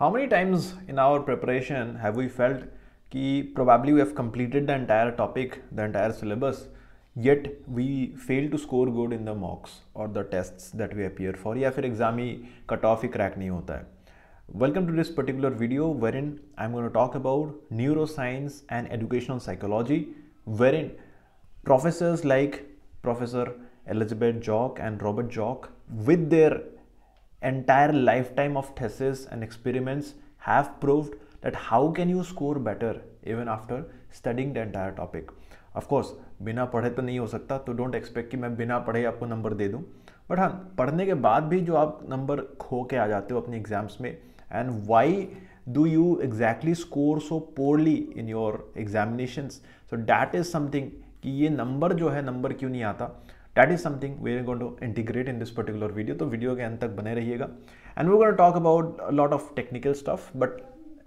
How many times in our preparation have we felt that probably we have completed the entire topic, the entire syllabus, yet we fail to score good in the mocks or the tests that we appear for या फिर exam ही cut off ही Welcome to this particular video wherein I'm going to talk about neuroscience and educational psychology wherein professors like Professor Elizabeth Jock and Robert Jock with their entire lifetime of thesis and experiments have proved that how can you score better even after studying the entire topic of course बिना पढ़े तो नहीं हो सकता तो don't expect कि मैं बिना पढ़े आपको नंबर दे दूं बट हाँ पढ़ने के बाद भी जो आप नंबर खो के आ जाते हो अपने एग्जाम्स में and why do you exactly score so poorly in your examinations so that is something कि ये नंबर जो है नंबर क्यों नहीं आता That is something we are going to integrate in this particular video. तो video के अंत तक बने रहिएगा And we're going to talk about a lot of technical stuff, but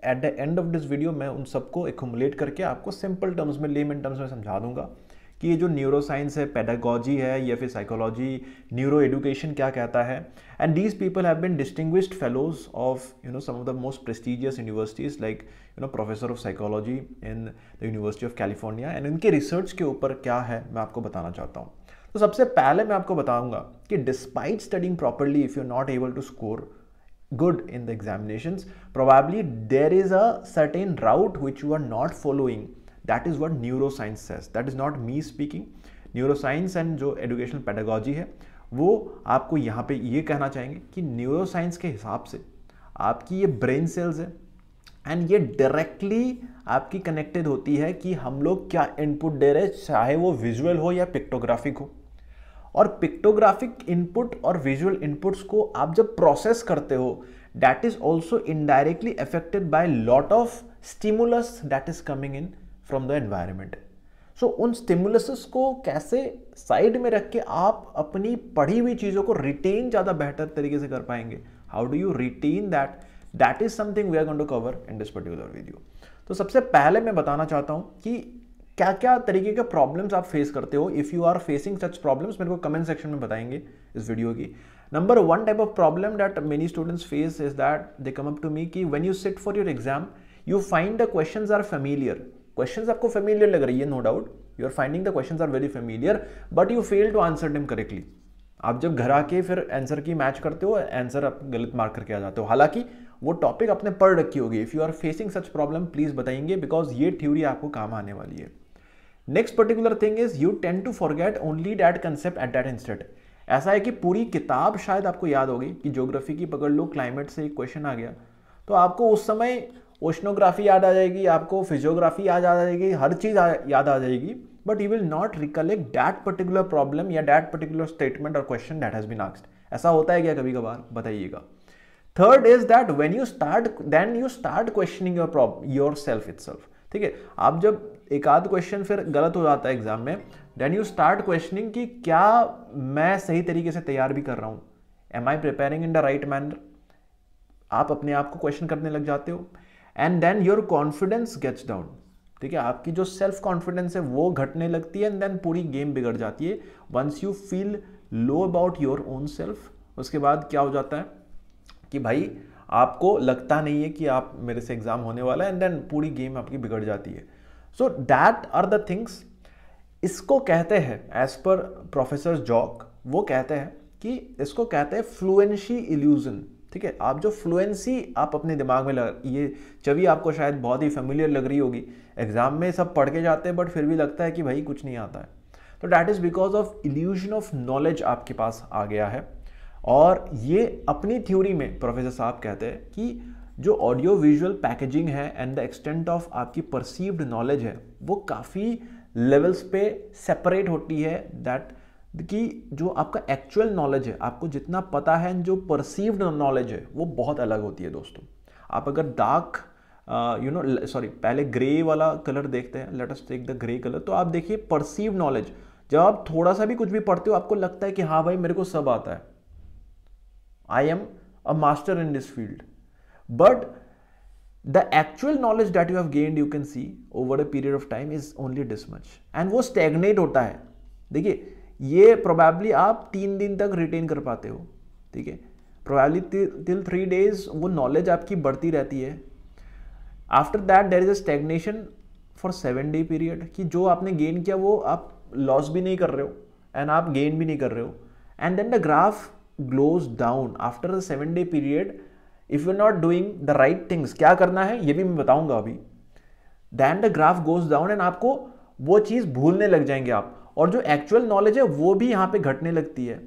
at the end of this video मैं उन सबको accumulate करके आपको सिंपल टर्म्स में इन टर्म्स में समझा दूंगा कि ये जो न्यूरो साइंस है पेडागॉजी है या फिर साइकोलॉजी न्यूरो एडुकेशन क्या कहता है and these people have been distinguished fellows of you know some of the most prestigious universities like you know professor of psychology in the university of California and इनके research के ऊपर क्या है मैं आपको बताना चाहता हूँ तो सबसे पहले मैं आपको बताऊंगा कि despite studying properly if you not able to score good in the examination probably there is a certain route which you are not following that is what neuro science says that is not me speaking neuro science and जो educational pedagogy है वो आपको यहाँ पे ये कहना चाहेंगे कि न्यूरो साइंस के हिसाब से आपकी ये ब्रेन सेल्स है एंड ये डायरेक्टली आपकी कनेक्टेड होती है कि हम लोग क्या इनपुट दे रहे हैं चाहे वो विजुअल हो या पिक्टोग्राफिक हो और पिक्टोग्राफिक इनपुट और विजुअल इनपुट्स को आप जब प्रोसेस करते हो that is also indirectly affected by lot of stimulus that is coming in from the environment so उन स्टिमुलस को कैसे साइड में रख के आप अपनी पढ़ी हुई चीज़ों को रिटेन ज़्यादा बेहतर तरीके से कर पाएंगे how do you retain that that is something we are going to cover in this particular video तो सबसे पहले मैं बताना चाहता हूँ कि क्या क्या तरीके के प्रॉब्लम्स आप फेस करते हो if you are facing such problems मेरे को कमेंट सेक्शन में बताएंगे इस वीडियो की number one type of problem that many students face is that they come up to me कि when you sit for your exam you find the question are familiar question आपको familiar लग रही है no doubt you are finding the question are very familiar but you fail to answer dim correctly आप जब घर आके फिर answer की मैच करते हो आंसर आप गलत मार्क करके आ जाते हो हालांकि वो टॉपिक आपने पढ़ रखी होगी if you are facing such problem please बताएंगे बिकॉज ये थ्योरी आपको काम आने वाली है next particular thing is you tend to forget only that concept at that instant ऐसा है कि पूरी किताब शायद आपको याद होगी कि ज्योग्राफी की पकड़ लो क्लाइमेट से एक क्वेश्चन आ गया तो आपको उस समय ओशनोग्राफी याद आ जाएगी आपको फिजियोग्राफी याद आ जाएगी हर चीज़ याद आ जाएगी but you will not recollect that particular problem या डैट पर्टिकुलर स्टेटमेंट और क्वेश्चन डैट हैज़ बीन आक्सड ऐसा होता है क्या कभी कभार बताइएगा third is that when you start then you start questioning your prob yourself itself ठीक है आप जब एक आध क्वेश्चन फिर गलत हो जाता है एग्जाम में देन यू स्टार्ट क्वेश्चनिंग कि क्या मैं सही तरीके से तैयार भी कर रहा हूँ am I preparing in the right manner आप अपने आप को क्वेश्चन करने लग जाते हो and then your confidence gets down ठीक है आपकी जो सेल्फ कॉन्फिडेंस है वो घटने लगती है एंड देन पूरी गेम बिगड़ जाती है once you feel low about your own self उसके बाद क्या हो जाता है कि भाई आपको लगता नहीं है कि आप मेरे से एग्ज़ाम होने वाला है एंड देन पूरी गेम आपकी बिगड़ जाती है so that are the things इसको कहते हैं एज पर प्रोफेसर जॉक वो कहते हैं कि इसको कहते हैं फ्लुएंसी इल्यूजन ठीक है आप जो फ्लुएंसी आप अपने दिमाग में लग ये छवि आपको शायद बहुत ही फेमिलियर लग रही होगी एग्जाम में सब पढ़ के जाते हैं बट फिर भी लगता है कि भाई कुछ नहीं आता है तो that is because of illusion of knowledge आपके पास आ गया है और ये अपनी थ्योरी में प्रोफेसर साहब कहते हैं कि जो ऑडियो विजुअल पैकेजिंग है एंड द एक्सटेंट ऑफ आपकी परसीव्ड नॉलेज है वो काफ़ी लेवल्स पे सेपरेट होती है दैट कि जो आपका एक्चुअल नॉलेज है आपको जितना पता है जो परसीव्ड नॉलेज है वो बहुत अलग होती है दोस्तों आप अगर डार्क यू नो सॉरी पहले ग्रे वाला कलर देखते हैं let us take the grey colour तो आप देखिए परसीव नॉलेज जब आप थोड़ा सा भी कुछ भी पढ़ते हो आपको लगता है कि हाँ भाई मेरे को सब आता है I am a master in this field but the actual knowledge that you have gained you can see over a period of time is only this much and wo stagnate hota hai dekhiye ye probably aap 3 din tak retain kar pate ho theek hai probably till 3 days wo knowledge aapki badhti rehti hai after that there is a stagnation for 7 day period ki jo aapne gain kiya wo aap loss bhi nahi kar rahe ho and aap gain bhi nahi kar rahe ho and then the graph glows down after the 7 day period if you not doing the right things क्या करना है ये भी मैं बताऊंगा अभी then the graph goes down and आपको वो चीज़ भूलने लग जाएंगे आप और जो एक्चुअल नॉलेज है वो भी यहाँ पे घटने लगती है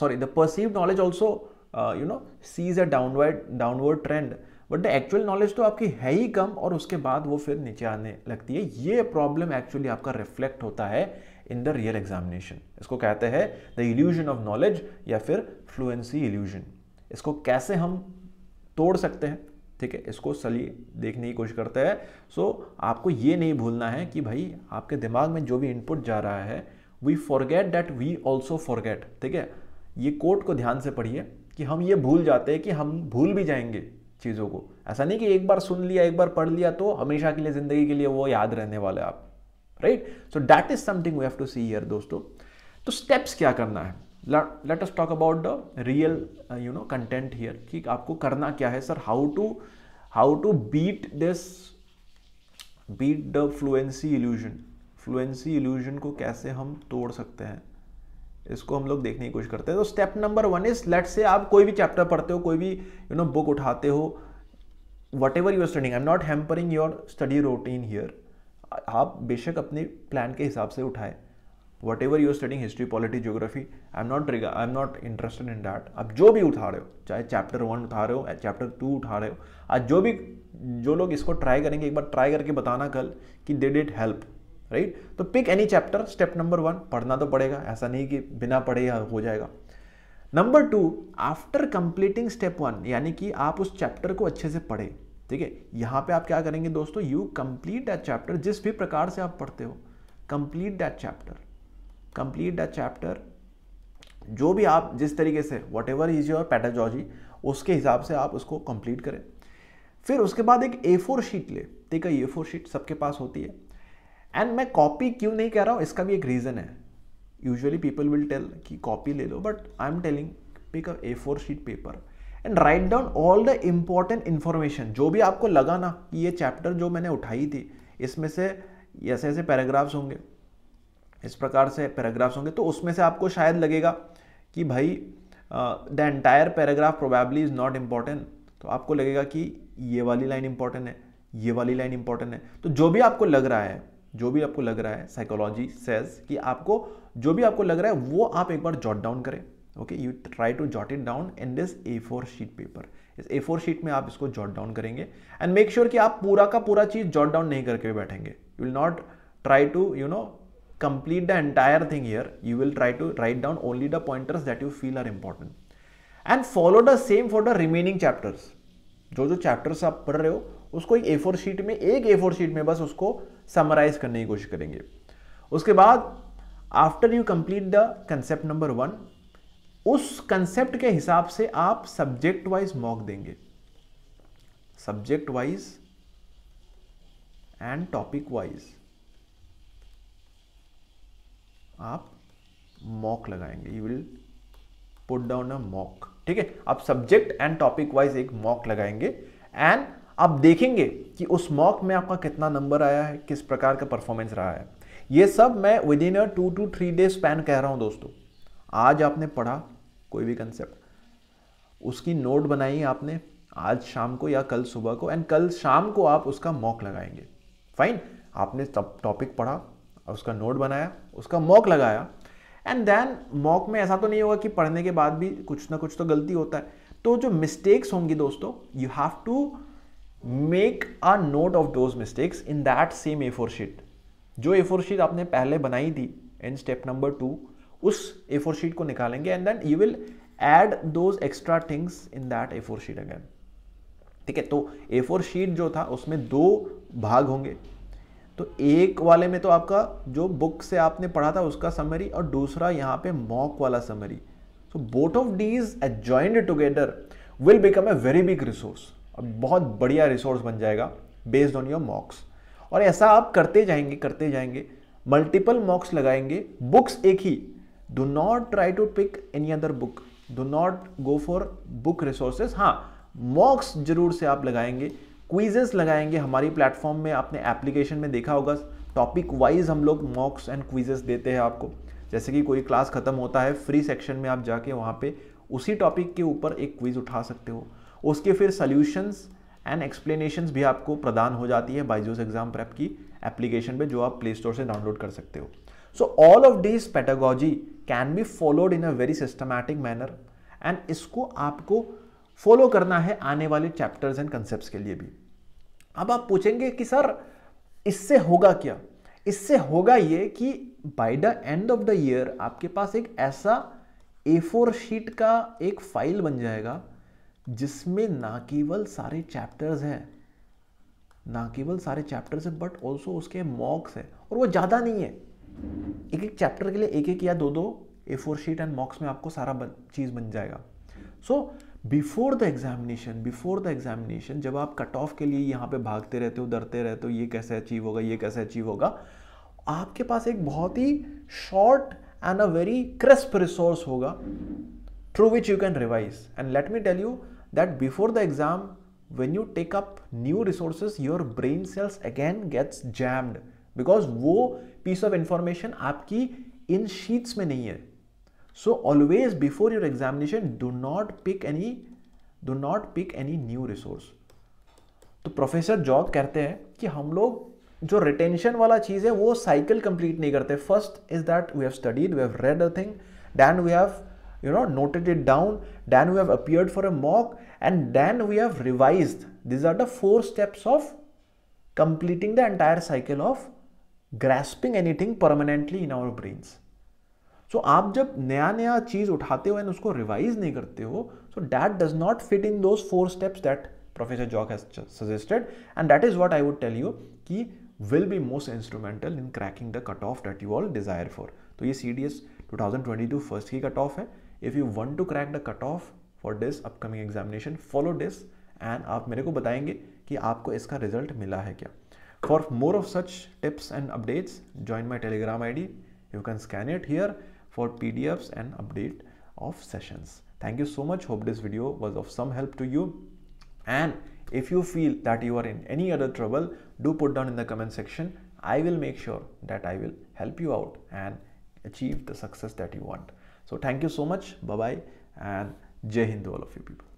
sorry the perceive knowledge also you know sees a downward downward trend but the actual knowledge तो आपकी है ही कम और उसके बाद वो फिर नीचे आने लगती है ये प्रॉब्लम एक्चुअली आपका रिफ्लेक्ट होता है इन द रियल एग्जामिनेशन इसको कहते हैं द इल्यूजन ऑफ नॉलेज या फिर फ्लुएंसी इल्यूजन इसको कैसे हम तोड़ सकते हैं ठीक है इसको सलिए देखने की कोशिश करते हैं सो so, आपको ये नहीं भूलना है कि भाई आपके दिमाग में जो भी इनपुट जा रहा है we forget that we also forget ठीक है ये कोट को ध्यान से पढ़िए कि हम ये भूल जाते हैं कि हम भूल भी जाएंगे चीज़ों को ऐसा नहीं कि एक बार सुन लिया एक बार पढ़ लिया तो हमेशा के लिए ज़िंदगी के लिए वो याद रहने वाले आप right so that is something we have to see here दोस्तों तो स्टेप्स क्या करना है let us talk about the real you know content here कि आपको करना क्या है sir how to how to beat this beat the fluency illusion fluency illusion को कैसे हम तोड़ सकते हैं इसको हम लोग देखने की कोशिश करते हैं तो step number one is let say आप कोई भी चैप्टर पढ़ते हो कोई भी यू नो बुक उठाते हो whatever you're studying I am not hampering your study routine here आप बेशक अपने प्लान के हिसाब से उठाएं whatever you're studying history polity geography I am not I am not interested in that आप जो भी उठा रहे हो चाहे चैप्टर वन उठा रहे हो चैप्टर टू उठा रहे हो आज जो भी जो लोग इसको ट्राई करेंगे एक बार ट्राई करके बताना कल कि दे डिट हेल्प राइट तो pick any chapter step number one पढ़ना तो पड़ेगा ऐसा नहीं कि बिना पढ़े हो जाएगा number two after completing step one यानी कि आप उस चैप्टर को अच्छे से पढ़े ठीक है यहाँ पे आप क्या करेंगे दोस्तों यू कंप्लीट दैट चैप्टर जिस भी प्रकार से आप पढ़ते हो complete that chapter complete the chapter जो भी आप जिस तरीके से whatever is your pedagogy उसके हिसाब से आप उसको कंप्लीट करें फिर उसके बाद एक ए फोर शीट ले ठीक है ए फोर शीट सबके पास होती है एंड मैं कॉपी क्यों नहीं कह रहा हूँ इसका भी एक रीज़न है यूजअली पीपल विल टेल कि कॉपी ले लो but I am telling pick a A four sheet paper and write down all the important information जो भी आपको लगा ना कि ये चैप्टर जो मैंने उठाई थी इसमें से ऐसे ऐसे पैराग्राफ्स होंगे इस प्रकार से पैराग्राफ्स होंगे तो उसमें से आपको शायद लगेगा कि भाई the entire paragraph probably is not important तो आपको लगेगा कि ये वाली लाइन इंपॉर्टेंट है ये वाली लाइन इंपॉर्टेंट है तो जो भी आपको लग रहा है जो भी आपको लग रहा है साइकोलॉजी सेज कि आपको जो भी आपको लग रहा है वो आप एक बार जॉट डाउन करें okay you try to jot it down in this A four sheet paper इस ए फोर शीट में आप इसको जॉट डाउन करेंगे एंड मेक श्योर कि आप पूरा का पूरा चीज़ जॉट डाउन नहीं करके बैठेंगे you will not try to you know complete the entire thing here, you will try to write down only the pointers that you feel are important. And follow the same for the remaining chapters. जो जो chapters आप पढ़ रहे हो उसको एक A4 sheet में एक A4 sheet में बस उसको summarize करने की कोशिश करेंगे उसके बाद after you complete the concept number one उस कंसेप्ट के हिसाब से आप सब्जेक्ट वाइज मॉक देंगे subject wise and topic wise आप मॉक लगाएंगे you will put down a mock ठीक है आप सब्जेक्ट एंड टॉपिक वाइज एक मॉक लगाएंगे एंड आप देखेंगे कि उस मॉक में आपका कितना नंबर आया है किस प्रकार का परफॉर्मेंस रहा है ये सब मैं within a two two three day span कह रहा हूं दोस्तों आज आपने पढ़ा कोई भी कंसेप्ट उसकी नोट बनाई आपने आज शाम को या कल सुबह को एंड कल शाम को आप उसका मॉक लगाएंगे फाइन आपने टॉपिक पढ़ा और उसका नोट बनाया उसका मॉक लगाया एंड देन मॉक में ऐसा तो नहीं होगा कि पढ़ने के बाद भी कुछ ना कुछ तो गलती होता है तो जो मिस्टेक्स होंगी दोस्तों you have to make a note of those mistakes in that same A four sheet जो ए फोर शीट आपने पहले बनाई थी इन स्टेप नंबर टू उस ए फोर शीट को निकालेंगे and then you will add those extra things in that A four sheet again ठीक है तो ए फोर शीट जो था उसमें दो भाग होंगे तो एक वाले में तो आपका जो बुक से आपने पढ़ा था उसका समरी और दूसरा यहाँ पे मॉक वाला summary so both of these adjoined together will become a very big resource अब बहुत बढ़िया रिसोर्स बन जाएगा बेस्ड ऑन योर मॉक्स और ऐसा आप करते जाएंगे करते जाएंगे मल्टीपल मॉक्स लगाएंगे बुक्स एक ही do not try to pick any other book do not go for book resources हाँ मॉक्स जरूर से आप लगाएंगे क्विजेस लगाएंगे हमारी प्लेटफॉर्म में आपने एप्लीकेशन में देखा होगा टॉपिक वाइज हम लोग मॉक्स एंड क्विजेस देते हैं आपको जैसे कि कोई क्लास खत्म होता है फ्री सेक्शन में आप जाके वहाँ पे उसी टॉपिक के ऊपर एक क्विज उठा सकते हो उसके फिर सोल्यूशंस एंड एक्सप्लेनेशंस भी आपको प्रदान हो जाती है बाइजूस एग्जाम प्रेप की एप्लीकेशन पे जो आप प्ले स्टोर से डाउनलोड कर सकते हो so all of this pedagogy can be followed in a very systematic manner and इसको आपको फॉलो करना है आने वाले चैप्टर्स एंड कंसेप्ट के लिए भी अब आप पूछेंगे कि सर इससे होगा क्या इससे होगा ये कि by the end of the year आपके पास एक ऐसा ए फोर शीट का एक फाइल बन जाएगा जिसमें ना केवल सारे चैप्टर्स हैं ना केवल सारे चैप्टर्स हैं बट ऑल्सो उसके मॉक्स हैं और वो ज़्यादा नहीं है एक एक चैप्टर के लिए एक एक या दो दो A four sheet and mocks में आपको सारा चीज़ बन जाएगा so so, before the examination before the examination जब आप कट ऑफ के लिए यहाँ पे भागते रहते हो डरते रहते हो ये कैसे अचीव होगा ये कैसे अचीव होगा आपके पास एक बहुत ही short and a very crisp resource होगा through which you can revise and let me tell you that before the exam when you take up new resources your brain cells again gets jammed because वो piece of information आपकी इन sheets में नहीं है so always before your examination do not pick any do not pick any new resource तो professor जॉब कहते हैं कि हम लोग जो रिटेंशन वाला चीज है वो साइकिल कंप्लीट नहीं करते first is that we have studied we have read a thing then we have you know noted it down then we have appeared for a mock and then we have revise these are the four steps of completing the entire cycle of grasping anything permanently in our brains so so, आप जब नया नया चीज़ उठाते हो and उसको revise नहीं करते हो so that does not fit in those four steps that professor जॉक has suggested and that is what I would tell you कि will be most instrumental in cracking the cut off that you all desire for तो ये C D S two thousand twenty two first की cut off है if you want to crack the cut off for this upcoming examination follow this and आप मेरे को बताएंगे कि आपको इसका रिजल्ट मिला है क्या for more of such tips and updates join my Telegram I D you can scan it here for PDFs and update of sessions. Thank you so much. Hope this video was of some help to you. And if you feel that you are in any other trouble, do put down in the comment section. I will make sure that I will help you out and achieve the success that you want. So thank you so much. Bye-bye and Jai Hind all of you people.